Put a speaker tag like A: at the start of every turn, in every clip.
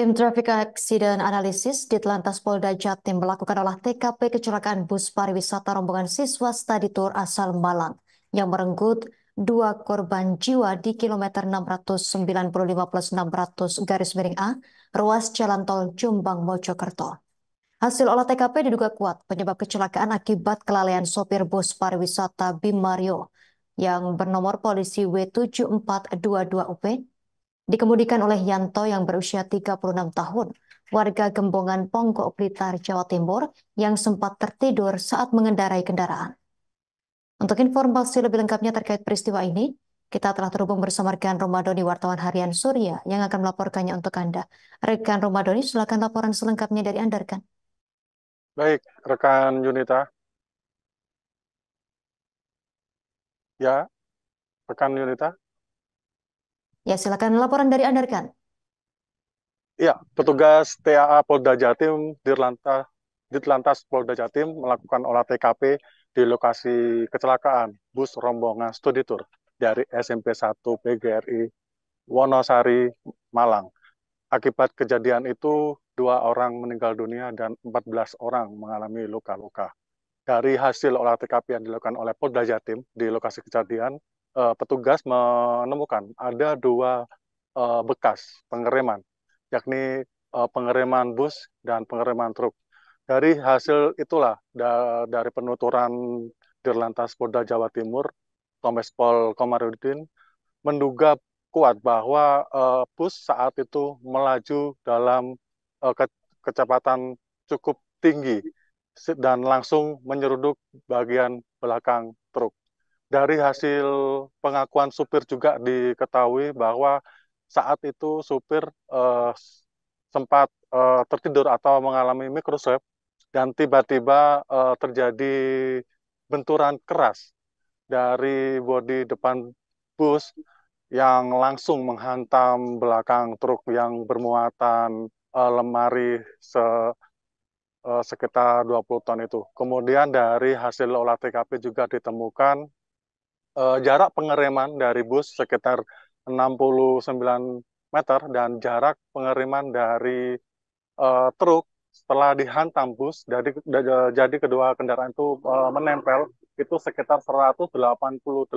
A: Tim Traffic Accident Analysis di Telantas Polda Jatim melakukan olah TKP kecelakaan bus pariwisata rombongan siswa study tour asal Malang yang merenggut dua korban jiwa di kilometer 695 plus 600 garis miring A, ruas jalan tol Jombang Mojokerto. Hasil olah TKP diduga kuat penyebab kecelakaan akibat kelalaian sopir bus pariwisata Bimario yang bernomor polisi W7422UP Dikemudikan oleh Yanto yang berusia 36 tahun, warga Gembongan Ponggok Blitar, Jawa Timur yang sempat tertidur saat mengendarai kendaraan. Untuk informasi lebih lengkapnya terkait peristiwa ini, kita telah terhubung bersama rekan Romadoni wartawan harian Surya yang akan melaporkannya untuk Anda. Rekan Romadoni, silakan laporan selengkapnya dari Anda, rekan.
B: Baik, rekan Yunita. Ya, rekan Yunita.
A: Ya, silakan laporan dari Anda rekan.
B: Ya, petugas TAA Polda Jatim Dirlantas Ditlantas Polda Jatim melakukan olah TKP di lokasi kecelakaan bus rombongan studi tour dari SMP 1 PGRI Wonosari Malang. Akibat kejadian itu, dua orang meninggal dunia dan 14 orang mengalami luka-luka. Dari hasil olah TKP yang dilakukan oleh Polda Jatim di lokasi kejadian, uh, petugas menemukan ada dua uh, bekas pengereman, yakni uh, pengereman bus dan pengereman truk. Dari hasil itulah da dari penuturan Dirlantas Polda Jawa Timur, Kombes Pol Komarudin menduga kuat bahwa uh, bus saat itu melaju dalam uh, ke kecepatan cukup tinggi dan langsung menyeruduk bagian belakang truk dari hasil pengakuan supir juga diketahui bahwa saat itu supir eh, sempat eh, tertidur atau mengalami mikroswab dan tiba-tiba eh, terjadi benturan keras dari bodi depan bus yang langsung menghantam belakang truk yang bermuatan eh, lemari se eh, sekitar 20 ton itu. Kemudian dari hasil olah TKP juga ditemukan uh, jarak pengereman dari bus sekitar 69 meter dan jarak pengereman dari uh, truk setelah dihantam bus dari jadi kedua kendaraan itu uh, menempel itu sekitar 188,2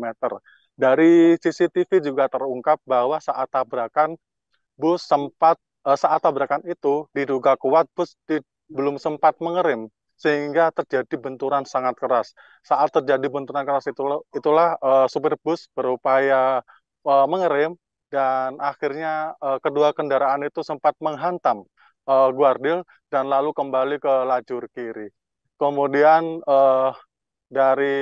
B: meter. Dari CCTV juga terungkap bahwa saat tabrakan bus sempat uh, saat tabrakan itu diduga kuat bus di, belum sempat mengerim sehingga terjadi benturan sangat keras. Saat terjadi benturan keras itulah, itulah eh, uh, supir bus berupaya uh, eh, mengerem dan akhirnya uh, kedua kendaraan itu sempat menghantam uh, guardil dan lalu kembali ke lajur kiri. Kemudian uh, dari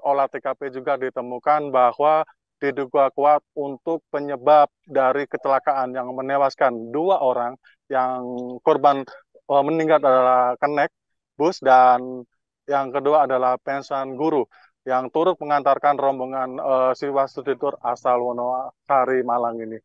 B: olah TKP juga ditemukan bahwa diduga kuat untuk penyebab dari kecelakaan yang menewaskan dua orang yang korban meninggal adalah kenek bus dan yang kedua adalah pensiun guru yang turut mengantarkan rombongan uh, eh, siswa studi tour asal Wonosari Malang ini.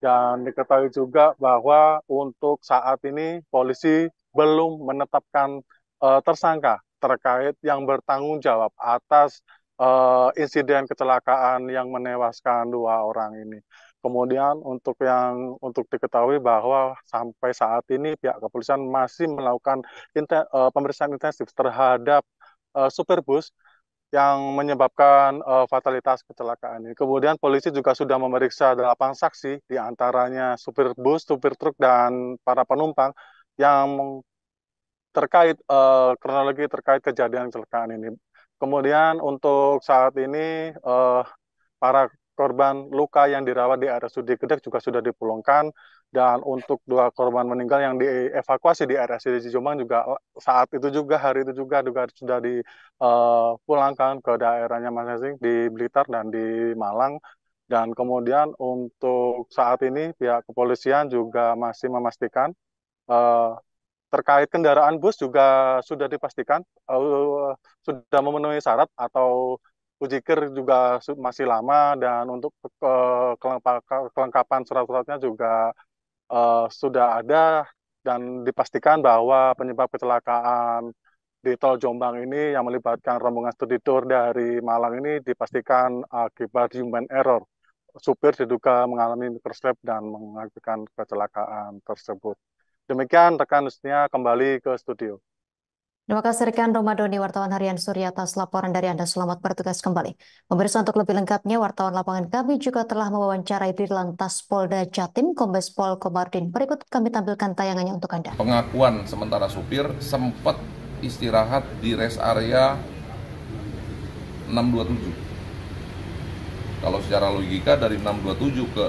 B: Dan diketahui juga bahwa untuk saat ini polisi belum menetapkan uh, tersangka terkait yang bertanggung jawab atas uh, insiden kecelakaan yang menewaskan dua orang ini. Kemudian untuk yang untuk diketahui bahwa sampai saat ini pihak kepolisian masih melakukan inten, uh, pemeriksaan intensif terhadap uh, supir bus yang menyebabkan uh, fatalitas kecelakaan ini. Kemudian polisi juga sudah memeriksa delapan saksi, diantaranya supir bus, supir truk, dan para penumpang yang terkait uh, kronologi terkait kejadian kecelakaan ini. Kemudian untuk saat ini eh, para korban luka yang dirawat di RSUD Gedek juga sudah dipulangkan dan untuk dua korban meninggal yang dievakuasi di RSUD Jombang juga eh, saat itu juga hari itu juga juga sudah dipulangkan eh, ke daerahnya masing-masing di Blitar dan di Malang dan kemudian untuk saat ini pihak kepolisian juga masih memastikan uh, terkait kendaraan bus juga sudah dipastikan uh, sudah memenuhi syarat atau ujikir juga masih lama dan untuk uh, kelengkapan surat-suratnya juga uh, sudah ada dan dipastikan bahwa penyebab kecelakaan di tol Jombang ini yang melibatkan rombongan studi tour dari Malang ini dipastikan akibat human error. Supir diduga mengalami mikroslip dan mengakibatkan kecelakaan tersebut. Demikian rekan Husnia kembali ke studio.
A: Terima kasih rekan Romadoni, wartawan harian Surya atas laporan dari Anda. Selamat bertugas kembali. Pemirsa untuk lebih lengkapnya, wartawan lapangan kami juga telah mewawancarai di lantas Polda Jatim, Kombes Pol Komardin. Berikut kami tampilkan tayangannya untuk Anda.
C: Pengakuan sementara supir sempat istirahat di rest area 627. Kalau secara logika dari 627 ke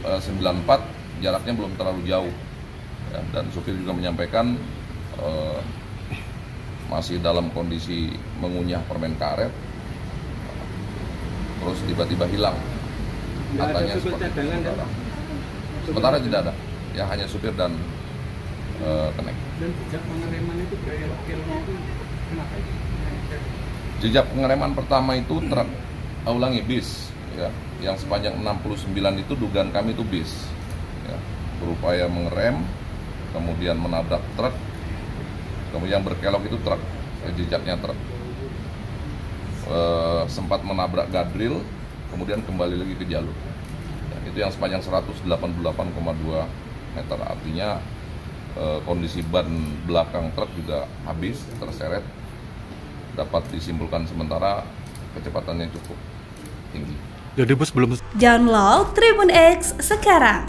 C: 694 eh, jaraknya belum terlalu jauh ya, dan supir juga menyampaikan eh, masih dalam kondisi mengunyah permen karet terus tiba-tiba hilang katanya seperti sementara. tidak ada ya hanya supir dan eh, kenek
B: dan jejak pengereman itu itu
C: kenapa jejak pengereman pertama itu truk eh, ulangi bis ya yang sepanjang 69 itu dugaan kami itu bis ya, berupaya mengerem kemudian menabrak truk kemudian berkelok itu truk eh, jejaknya truk e, sempat menabrak gadril kemudian kembali lagi ke jalur ya, itu yang sepanjang 188,2 meter artinya e, kondisi ban belakang truk juga habis terseret dapat disimpulkan sementara kecepatannya cukup
B: tinggi. Jadi bus belum.
A: Download Tribun X sekarang